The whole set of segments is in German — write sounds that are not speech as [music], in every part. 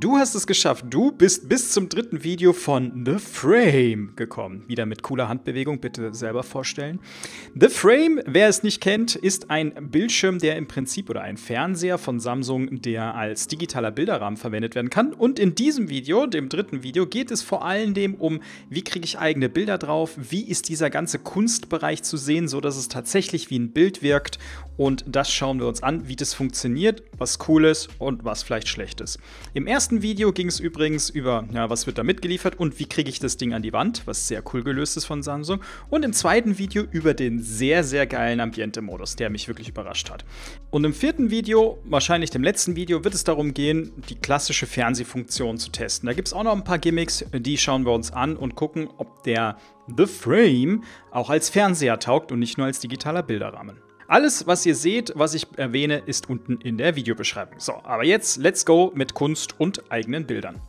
Du hast es geschafft. Du bist bis zum dritten Video von The Frame gekommen. Wieder mit cooler Handbewegung, bitte selber vorstellen. The Frame, wer es nicht kennt, ist ein Bildschirm, der im Prinzip oder ein Fernseher von Samsung, der als digitaler Bilderrahmen verwendet werden kann. Und in diesem Video, dem dritten Video, geht es vor allem um, wie kriege ich eigene Bilder drauf, wie ist dieser ganze Kunstbereich zu sehen, sodass es tatsächlich wie ein Bild wirkt und das schauen wir uns an, wie das funktioniert, was cool ist und was vielleicht schlecht ist. Im ersten Video ging es übrigens über, ja, was wird da mitgeliefert und wie kriege ich das Ding an die Wand, was sehr cool gelöst ist von Samsung. Und im zweiten Video über den sehr, sehr geilen Ambiente-Modus, der mich wirklich überrascht hat. Und im vierten Video, wahrscheinlich dem letzten Video, wird es darum gehen, die klassische Fernsehfunktion zu testen. Da gibt es auch noch ein paar Gimmicks, die schauen wir uns an und gucken, ob der The Frame auch als Fernseher taugt und nicht nur als digitaler Bilderrahmen. Alles, was ihr seht, was ich erwähne, ist unten in der Videobeschreibung. So, aber jetzt let's go mit Kunst und eigenen Bildern.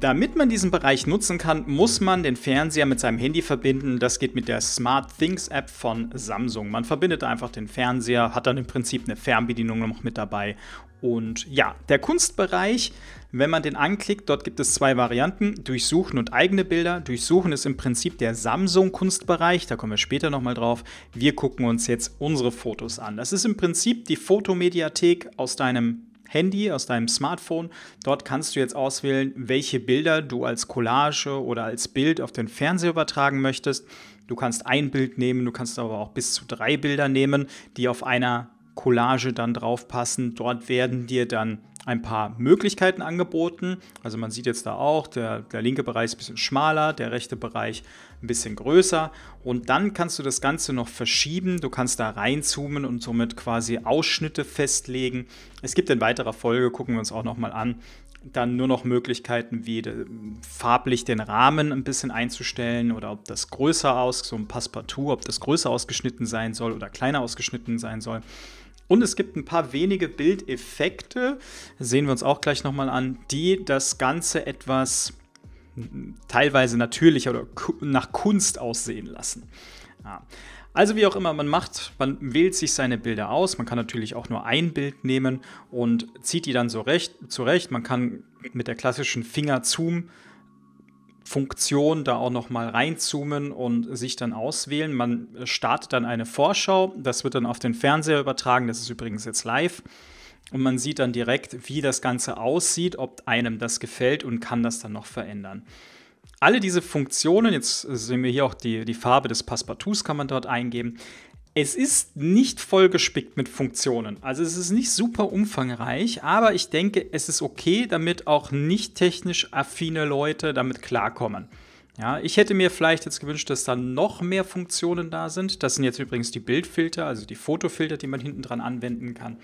Damit man diesen Bereich nutzen kann, muss man den Fernseher mit seinem Handy verbinden. Das geht mit der Smart Things App von Samsung. Man verbindet einfach den Fernseher, hat dann im Prinzip eine Fernbedienung noch mit dabei und ja, der Kunstbereich, wenn man den anklickt, dort gibt es zwei Varianten, durchsuchen und eigene Bilder. Durchsuchen ist im Prinzip der Samsung-Kunstbereich, da kommen wir später nochmal drauf. Wir gucken uns jetzt unsere Fotos an. Das ist im Prinzip die Fotomediathek aus deinem Handy, aus deinem Smartphone. Dort kannst du jetzt auswählen, welche Bilder du als Collage oder als Bild auf den Fernseher übertragen möchtest. Du kannst ein Bild nehmen, du kannst aber auch bis zu drei Bilder nehmen, die auf einer Collage dann draufpassen. Dort werden dir dann ein paar Möglichkeiten angeboten. Also man sieht jetzt da auch, der, der linke Bereich ist ein bisschen schmaler, der rechte Bereich ein bisschen größer. Und dann kannst du das Ganze noch verschieben. Du kannst da reinzoomen und somit quasi Ausschnitte festlegen. Es gibt in weiterer Folge, gucken wir uns auch nochmal an, dann nur noch Möglichkeiten wie farblich den Rahmen ein bisschen einzustellen oder ob das größer aus, so ein Passepartout, ob das größer ausgeschnitten sein soll oder kleiner ausgeschnitten sein soll. Und es gibt ein paar wenige Bildeffekte, sehen wir uns auch gleich nochmal an, die das Ganze etwas teilweise natürlicher oder nach Kunst aussehen lassen. Ja. Also wie auch immer man macht, man wählt sich seine Bilder aus. Man kann natürlich auch nur ein Bild nehmen und zieht die dann so recht, zurecht. Man kann mit der klassischen Fingerzoom Funktion da auch noch mal reinzoomen und sich dann auswählen. Man startet dann eine Vorschau, das wird dann auf den Fernseher übertragen, das ist übrigens jetzt live. Und man sieht dann direkt, wie das Ganze aussieht, ob einem das gefällt und kann das dann noch verändern. Alle diese Funktionen, jetzt sehen wir hier auch die, die Farbe des Passepartouts, kann man dort eingeben. Es ist nicht vollgespickt mit Funktionen. Also es ist nicht super umfangreich, aber ich denke, es ist okay, damit auch nicht technisch affine Leute damit klarkommen. Ja, ich hätte mir vielleicht jetzt gewünscht, dass da noch mehr Funktionen da sind. Das sind jetzt übrigens die Bildfilter, also die Fotofilter, die man hinten dran anwenden kann.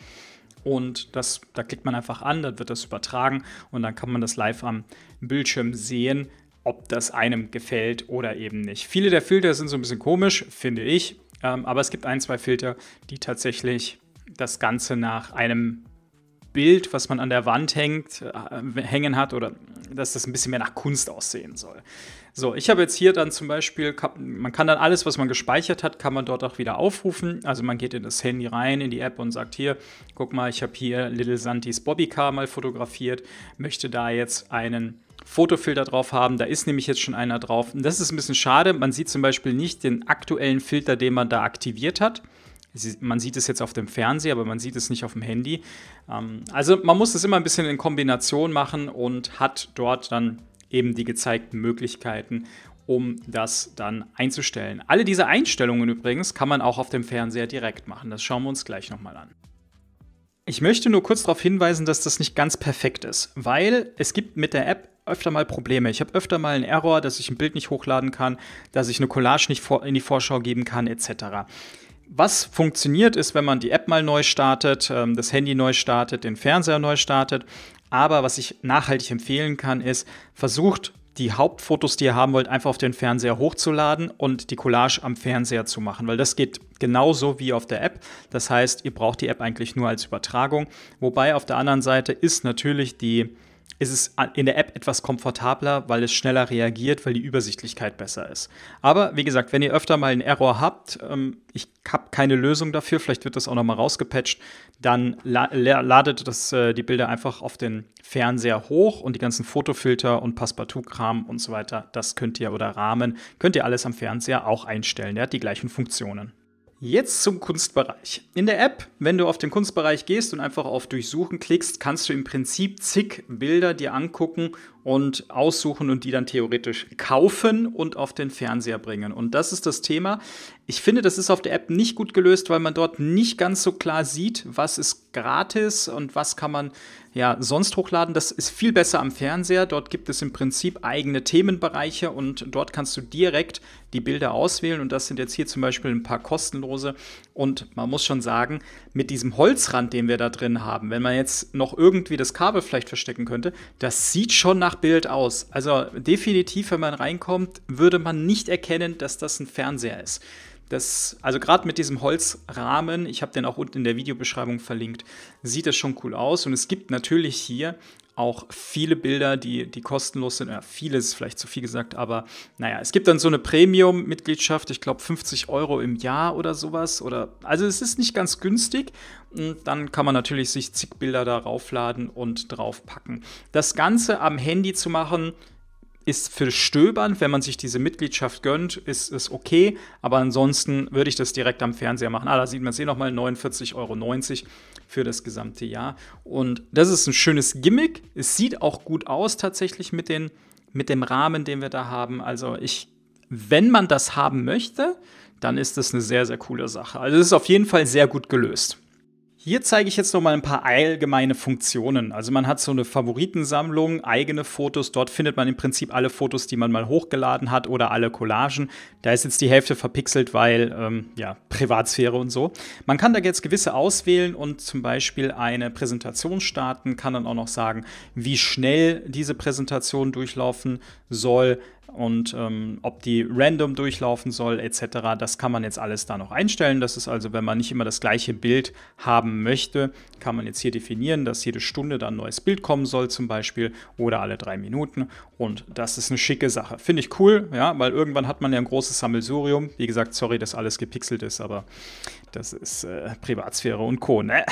Und das, da klickt man einfach an, dann wird das übertragen und dann kann man das live am Bildschirm sehen, ob das einem gefällt oder eben nicht. Viele der Filter sind so ein bisschen komisch, finde ich. Ähm, aber es gibt ein, zwei Filter, die tatsächlich das Ganze nach einem Bild, was man an der Wand hängt, äh, hängen hat, oder dass das ein bisschen mehr nach Kunst aussehen soll. So, ich habe jetzt hier dann zum Beispiel, man kann dann alles, was man gespeichert hat, kann man dort auch wieder aufrufen. Also man geht in das Handy rein, in die App und sagt hier, guck mal, ich habe hier Little Santis Bobby Car mal fotografiert, möchte da jetzt einen Fotofilter drauf haben. Da ist nämlich jetzt schon einer drauf. Und das ist ein bisschen schade. Man sieht zum Beispiel nicht den aktuellen Filter, den man da aktiviert hat. Man sieht es jetzt auf dem Fernseher, aber man sieht es nicht auf dem Handy. Ähm, also man muss es immer ein bisschen in Kombination machen und hat dort dann eben die gezeigten Möglichkeiten, um das dann einzustellen. Alle diese Einstellungen übrigens kann man auch auf dem Fernseher direkt machen. Das schauen wir uns gleich nochmal an. Ich möchte nur kurz darauf hinweisen, dass das nicht ganz perfekt ist, weil es gibt mit der App öfter mal Probleme. Ich habe öfter mal einen Error, dass ich ein Bild nicht hochladen kann, dass ich eine Collage nicht in die Vorschau geben kann, etc. Was funktioniert ist, wenn man die App mal neu startet, ähm, das Handy neu startet, den Fernseher neu startet. Aber was ich nachhaltig empfehlen kann, ist, versucht die Hauptfotos, die ihr haben wollt, einfach auf den Fernseher hochzuladen und die Collage am Fernseher zu machen, weil das geht genauso wie auf der App. Das heißt, ihr braucht die App eigentlich nur als Übertragung. Wobei auf der anderen Seite ist natürlich die ist es in der App etwas komfortabler, weil es schneller reagiert, weil die Übersichtlichkeit besser ist. Aber wie gesagt, wenn ihr öfter mal einen Error habt, ähm, ich habe keine Lösung dafür, vielleicht wird das auch nochmal rausgepatcht, dann la ladet das, äh, die Bilder einfach auf den Fernseher hoch und die ganzen Fotofilter und Passepartout-Kram und so weiter, das könnt ihr oder Rahmen, könnt ihr alles am Fernseher auch einstellen. Der hat die gleichen Funktionen. Jetzt zum Kunstbereich. In der App, wenn du auf den Kunstbereich gehst und einfach auf Durchsuchen klickst, kannst du im Prinzip zig Bilder dir angucken und aussuchen und die dann theoretisch kaufen und auf den Fernseher bringen. Und das ist das Thema. Ich finde, das ist auf der App nicht gut gelöst, weil man dort nicht ganz so klar sieht, was ist gratis und was kann man ja sonst hochladen. Das ist viel besser am Fernseher. Dort gibt es im Prinzip eigene Themenbereiche und dort kannst du direkt die Bilder auswählen. Und das sind jetzt hier zum Beispiel ein paar kostenlose. Und man muss schon sagen, mit diesem Holzrand, den wir da drin haben, wenn man jetzt noch irgendwie das Kabel vielleicht verstecken könnte, das sieht schon nach nach Bild aus. Also definitiv, wenn man reinkommt, würde man nicht erkennen, dass das ein Fernseher ist. Das, also gerade mit diesem Holzrahmen, ich habe den auch unten in der Videobeschreibung verlinkt, sieht das schon cool aus. Und es gibt natürlich hier auch viele Bilder, die, die kostenlos sind. Ja, viele ist vielleicht zu viel gesagt, aber naja, es gibt dann so eine Premium-Mitgliedschaft, ich glaube 50 Euro im Jahr oder sowas. Oder, also es ist nicht ganz günstig. Und dann kann man natürlich sich zig Bilder da raufladen und draufpacken. Das Ganze am Handy zu machen, ist für Stöbern, wenn man sich diese Mitgliedschaft gönnt, ist es okay. Aber ansonsten würde ich das direkt am Fernseher machen. Ah, da sieht man es eh nochmal, 49,90 Euro für das gesamte Jahr. Und das ist ein schönes Gimmick. Es sieht auch gut aus tatsächlich mit, den, mit dem Rahmen, den wir da haben. Also ich, wenn man das haben möchte, dann ist das eine sehr, sehr coole Sache. Also es ist auf jeden Fall sehr gut gelöst. Hier zeige ich jetzt nochmal ein paar allgemeine Funktionen. Also man hat so eine Favoritensammlung, eigene Fotos. Dort findet man im Prinzip alle Fotos, die man mal hochgeladen hat oder alle Collagen. Da ist jetzt die Hälfte verpixelt, weil ähm, ja Privatsphäre und so. Man kann da jetzt gewisse auswählen und zum Beispiel eine Präsentation starten. Kann dann auch noch sagen, wie schnell diese Präsentation durchlaufen soll und ähm, ob die random durchlaufen soll etc. Das kann man jetzt alles da noch einstellen. Das ist also, wenn man nicht immer das gleiche Bild haben möchte, kann man jetzt hier definieren, dass jede Stunde dann ein neues Bild kommen soll zum Beispiel oder alle drei Minuten und das ist eine schicke Sache. Finde ich cool, ja, weil irgendwann hat man ja ein großes Sammelsurium. Wie gesagt, sorry, dass alles gepixelt ist, aber das ist äh, Privatsphäre und Co. Ne?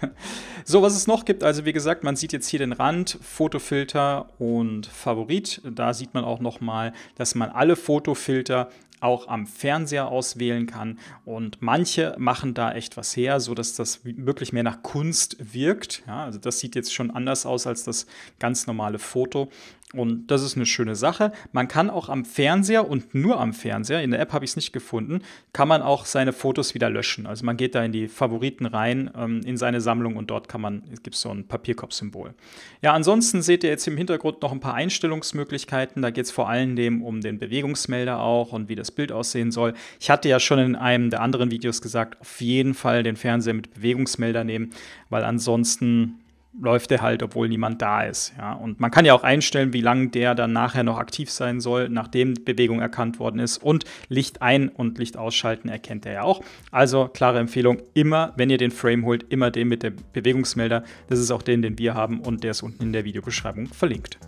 [laughs] so, was es noch gibt, also wie gesagt, man sieht jetzt hier den Rand, Fotofilter und Favorit. Da sieht man auch noch mal nochmal, dass man alle Fotofilter auch am Fernseher auswählen kann. Und manche machen da echt was her, so dass das wirklich mehr nach Kunst wirkt. Ja, also das sieht jetzt schon anders aus als das ganz normale Foto. Und das ist eine schöne Sache. Man kann auch am Fernseher und nur am Fernseher, in der App habe ich es nicht gefunden, kann man auch seine Fotos wieder löschen. Also man geht da in die Favoriten rein, ähm, in seine Sammlung und dort kann man, gibt es so ein Papierkorb-Symbol. Ja, ansonsten seht ihr jetzt im Hintergrund noch ein paar Einstellungsmöglichkeiten. Da geht es vor allen Dingen um den Bewegungsmelder auch und wie das Bild aussehen soll. Ich hatte ja schon in einem der anderen Videos gesagt, auf jeden Fall den Fernseher mit Bewegungsmelder nehmen, weil ansonsten läuft der halt, obwohl niemand da ist. Ja? Und man kann ja auch einstellen, wie lange der dann nachher noch aktiv sein soll, nachdem Bewegung erkannt worden ist. Und Licht ein- und Licht ausschalten erkennt er ja auch. Also klare Empfehlung, immer, wenn ihr den Frame holt, immer den mit dem Bewegungsmelder. Das ist auch den, den wir haben und der ist unten in der Videobeschreibung verlinkt.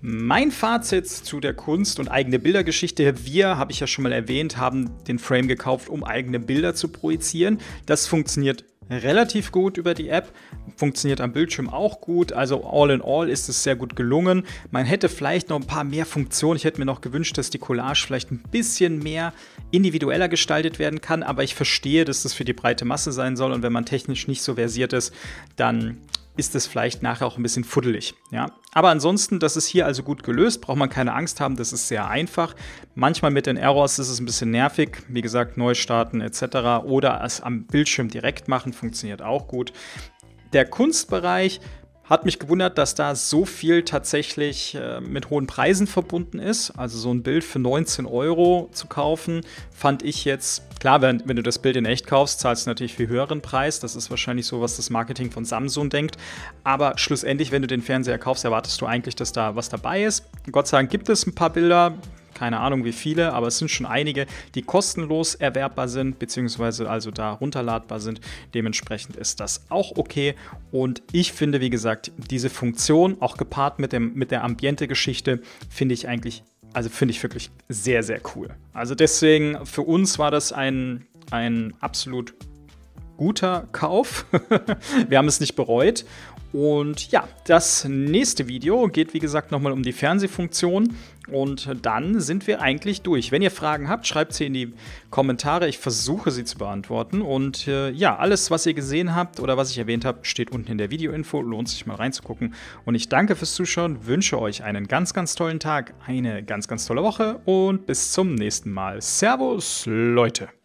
Mein Fazit zu der Kunst und eigene Bildergeschichte. Wir, habe ich ja schon mal erwähnt, haben den Frame gekauft, um eigene Bilder zu projizieren. Das funktioniert relativ gut über die App, funktioniert am Bildschirm auch gut, also all in all ist es sehr gut gelungen. Man hätte vielleicht noch ein paar mehr Funktionen, ich hätte mir noch gewünscht, dass die Collage vielleicht ein bisschen mehr individueller gestaltet werden kann, aber ich verstehe, dass das für die breite Masse sein soll und wenn man technisch nicht so versiert ist, dann ist es vielleicht nachher auch ein bisschen fuddelig. Ja? Aber ansonsten, das ist hier also gut gelöst, braucht man keine Angst haben, das ist sehr einfach. Manchmal mit den Errors ist es ein bisschen nervig, wie gesagt, neu starten etc. oder es am Bildschirm direkt machen, funktioniert auch gut. Der Kunstbereich hat mich gewundert, dass da so viel tatsächlich äh, mit hohen Preisen verbunden ist. Also so ein Bild für 19 Euro zu kaufen, fand ich jetzt, klar, wenn, wenn du das Bild in echt kaufst, zahlst du natürlich viel höheren Preis. Das ist wahrscheinlich so, was das Marketing von Samsung denkt. Aber schlussendlich, wenn du den Fernseher kaufst, erwartest du eigentlich, dass da was dabei ist. Gott sei Dank gibt es ein paar Bilder, keine Ahnung wie viele, aber es sind schon einige, die kostenlos erwerbbar sind, beziehungsweise also da runterladbar sind. Dementsprechend ist das auch okay. Und ich finde, wie gesagt, diese Funktion, auch gepaart mit, dem, mit der Ambiente-Geschichte, finde ich eigentlich, also finde ich wirklich sehr, sehr cool. Also deswegen, für uns war das ein, ein absolut guter Kauf. [laughs] Wir haben es nicht bereut. Und ja, das nächste Video geht wie gesagt nochmal um die Fernsehfunktion und dann sind wir eigentlich durch. Wenn ihr Fragen habt, schreibt sie in die Kommentare. Ich versuche sie zu beantworten. Und äh, ja, alles, was ihr gesehen habt oder was ich erwähnt habe, steht unten in der Videoinfo. Lohnt sich mal reinzugucken. Und ich danke fürs Zuschauen, wünsche euch einen ganz, ganz tollen Tag, eine ganz, ganz tolle Woche und bis zum nächsten Mal. Servus, Leute.